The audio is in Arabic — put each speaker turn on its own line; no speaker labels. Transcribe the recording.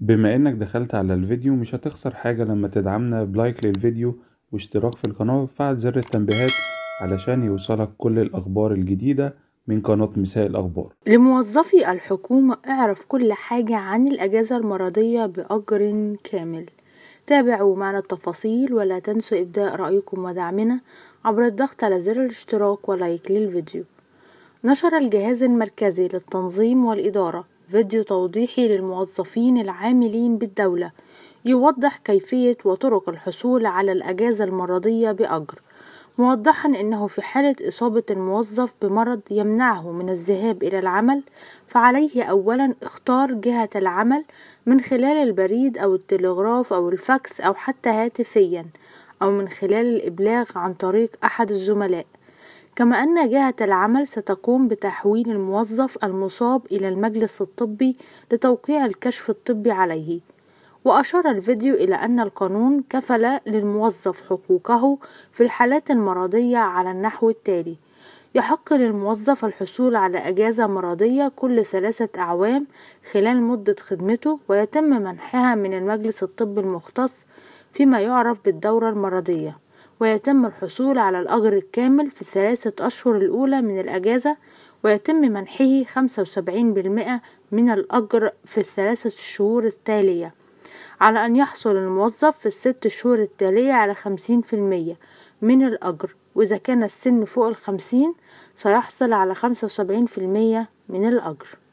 بما انك دخلت على الفيديو مش هتخسر حاجة لما تدعمنا بلايك للفيديو واشتراك في القناة وفعل زر التنبيهات علشان يوصلك كل الأخبار الجديدة من قناة مساء الأخبار
لموظفي الحكومة اعرف كل حاجة عن الأجازة المرضية بأجر كامل تابعوا معنا التفاصيل ولا تنسوا إبداء رأيكم ودعمنا عبر الضغط على زر الاشتراك ولايك للفيديو نشر الجهاز المركزي للتنظيم والإدارة فيديو توضيحي للموظفين العاملين بالدولة يوضح كيفية وطرق الحصول على الأجازة المرضية بأجر موضحا أنه في حالة إصابة الموظف بمرض يمنعه من الذهاب إلى العمل فعليه أولا اختار جهة العمل من خلال البريد أو التلغراف أو الفاكس أو حتى هاتفيا أو من خلال الإبلاغ عن طريق أحد الزملاء كما أن جهة العمل ستقوم بتحويل الموظف المصاب إلى المجلس الطبي لتوقيع الكشف الطبي عليه وأشار الفيديو إلى أن القانون كفل للموظف حقوقه في الحالات المرضية على النحو التالي يحق للموظف الحصول على أجازة مرضية كل ثلاثة أعوام خلال مدة خدمته ويتم منحها من المجلس الطبي المختص فيما يعرف بالدورة المرضية ويتم الحصول على الأجر الكامل في الثلاثة أشهر الأولى من الأجازة ويتم منحه 75% من الأجر في الثلاثة الشهور التالية على أن يحصل الموظف في الست شهور التالية على 50% من الأجر وإذا كان السن فوق الخمسين سيحصل على 75% من الأجر